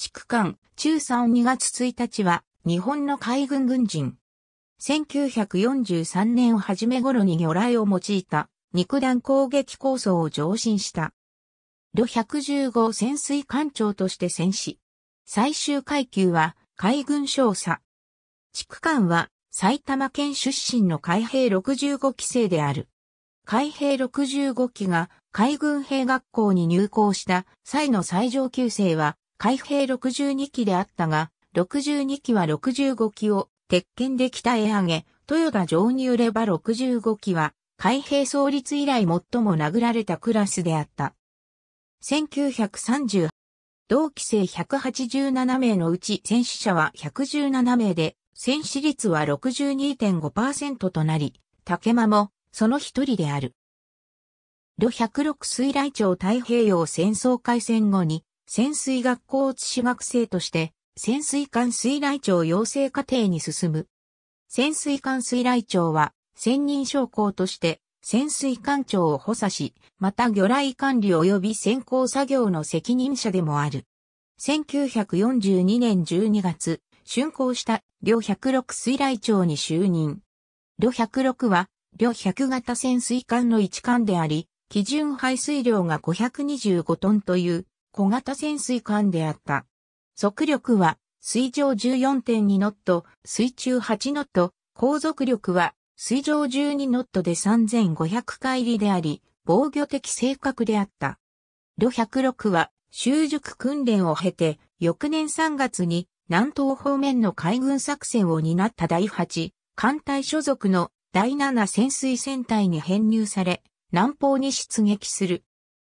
地区間、中3 2月1日は、日本の海軍軍人。1943年を初め頃に魚雷を用いた肉弾攻撃構想を上進した。旅115潜水艦長として戦死。最終階級は海軍少佐。地区間は埼玉県出身の海兵65期生である。海兵65期が海軍兵学校に入校した際の最上級生は海兵62機であったが、62機は65機を鉄拳で鍛え上げ、豊田城に売れば65機は、海兵創立以来最も殴られたクラスであった。1938同期生187名のうち戦死者は117名で、戦死率は62.5%となり、竹間もその一人である。旅106水雷町太平洋戦争開戦後に潜水学校津学生として、潜水艦水雷庁養成課程に進む。潜水艦水雷庁は、専任将校として、潜水艦長を補佐し、また魚雷管理及び先行作業の責任者でもある。1942年12月、竣工した旅106水雷庁に就任。旅106は、旅100型潜水艦の一艦であり、基準排水量が525トンという小型潜水艦であった。速力は水上14.2ノット、水中8ノット、航続力は水上12ノットで3500回りであり、防御的性格であった。旅106は習熟訓練を経て、翌年3月に南東方面の海軍作戦を担った第8、艦隊所属の第7潜水戦隊に編入され、南方に出撃する。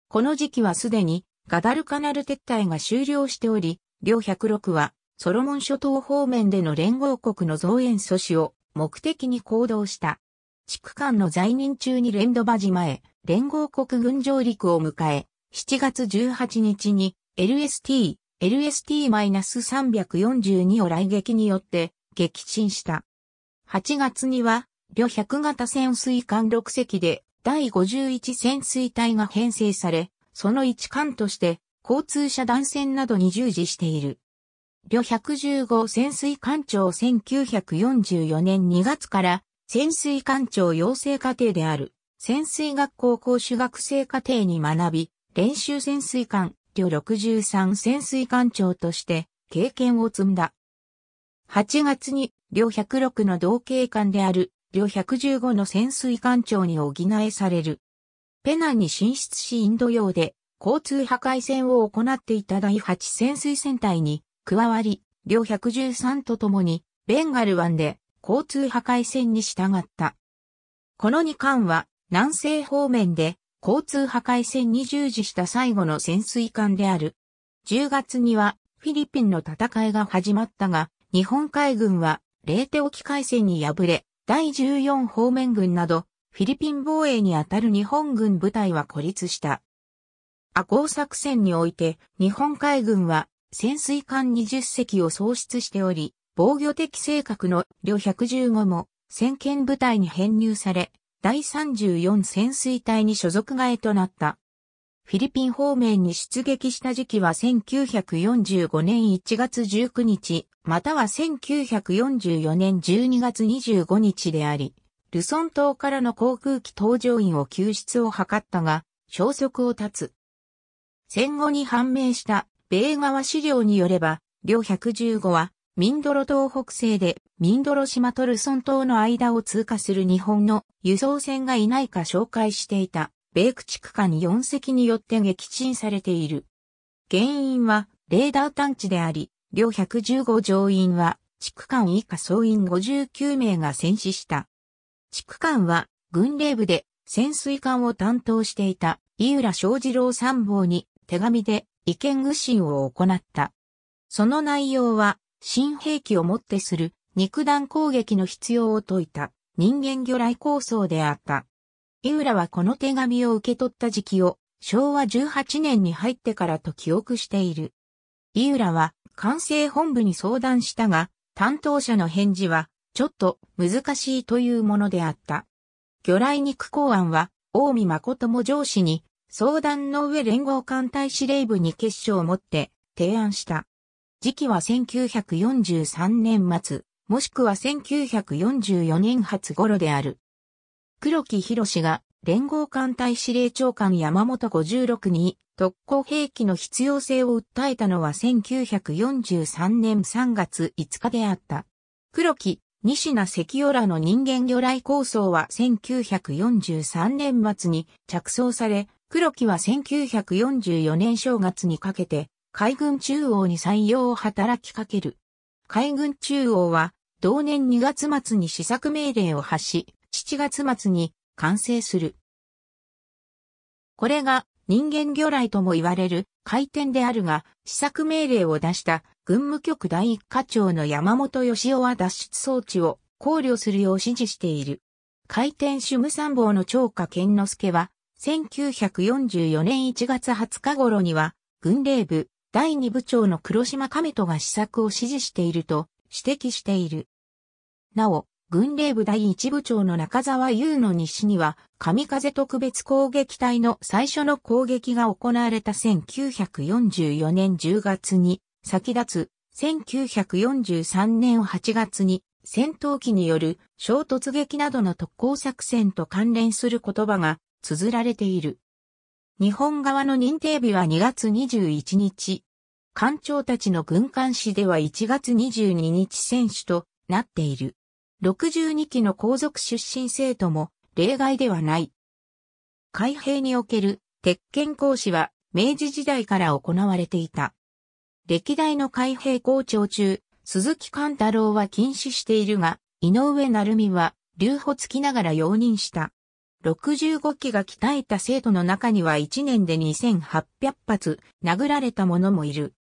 この時期はすでにガダルカナル撤退が終了しており、両106は、ソロモン諸島方面での連合国の増援阻止を目的に行動した。地区間の在任中にレンドバ島へ、連合国軍上陸を迎え、7月18日に LST、LST-342 を来撃によって撃沈した。8月には、旅100型潜水艦6隻で第51潜水隊が編成され、その一環として、交通遮断線などに従事している。旅115潜水艦長1944年2月から潜水艦長養成課程である潜水学校講習学生課程に学び、練習潜水艦旅63潜水艦長として経験を積んだ。8月に旅106の同系艦である旅115の潜水艦長に補えされるペナンに進出しインド洋で交通破壊戦を行っていた第8潜水戦隊に加わり、両113と共にベンガル湾で交通破壊戦に従った。この2艦は南西方面で交通破壊戦に従事した最後の潜水艦である。10月にはフィリピンの戦いが始まったが、日本海軍はレーテ沖海戦に敗れ、第14方面軍などフィリピン防衛にあたる日本軍部隊は孤立した。アコー作戦において、日本海軍は潜水艦20隻を創出しており、防御的性格の両115も先見部隊に編入され、第34潜水隊に所属外となった。フィリピン方面に出撃した時期は1945年1月19日、または1944年12月25日であり、ルソン島からの航空機搭乗員を救出を図ったが、消息を絶つ。戦後に判明した米側資料によれば、両115は、ミンドロ島北西で、ミンドロ島とルソン島の間を通過する日本の輸送船がいないか紹介していた、米駆逐艦4隻によって撃沈されている。原因は、レーダー探知であり、両115乗員は、地区間以下総員59名が戦死した。地区官は軍令部で潜水艦を担当していた井浦正二郎参謀に手紙で意見具心を行った。その内容は新兵器をもってする肉弾攻撃の必要を説いた人間魚雷構想であった。井浦はこの手紙を受け取った時期を昭和18年に入ってからと記憶している。井浦は管制本部に相談したが、担当者の返事はちょっと難しいというものであった。魚雷肉公案は、大見誠も上司に、相談の上連合艦隊司令部に結晶を持って提案した。時期は1943年末、もしくは1944年初頃である。黒木博士が連合艦隊司令長官山本56に特攻兵器の必要性を訴えたのは1943年3月5日であった。黒木西名関与らの人間魚雷構想は1943年末に着想され、黒木は1944年正月にかけて海軍中央に採用を働きかける。海軍中央は同年2月末に試作命令を発し、7月末に完成する。これが人間魚雷とも言われる回転であるが、試作命令を出した軍務局第一課長の山本義夫は脱出装置を考慮するよう指示している。回転主務参謀の長家健之助は、1944年1月20日頃には、軍令部第2部長の黒島亀戸が試作を指示していると指摘している。なお、軍令部第一部長の中沢優の西には、神風特別攻撃隊の最初の攻撃が行われた1944年10月に、先立つ1943年8月に、戦闘機による衝突撃などの特攻作戦と関連する言葉が綴られている。日本側の認定日は2月21日。艦長たちの軍艦誌では1月22日選手となっている。62期の皇族出身生徒も例外ではない。海兵における鉄拳講師は明治時代から行われていた。歴代の海兵校長中、鈴木貫太郎は禁止しているが、井上成美は留保つきながら容認した。65期が鍛えた生徒の中には1年で2800発殴られた者もいる。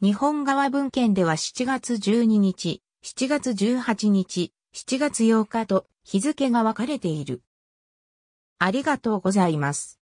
日本側文献では7月12日、7月18日、7月8日と日付が分かれている。ありがとうございます。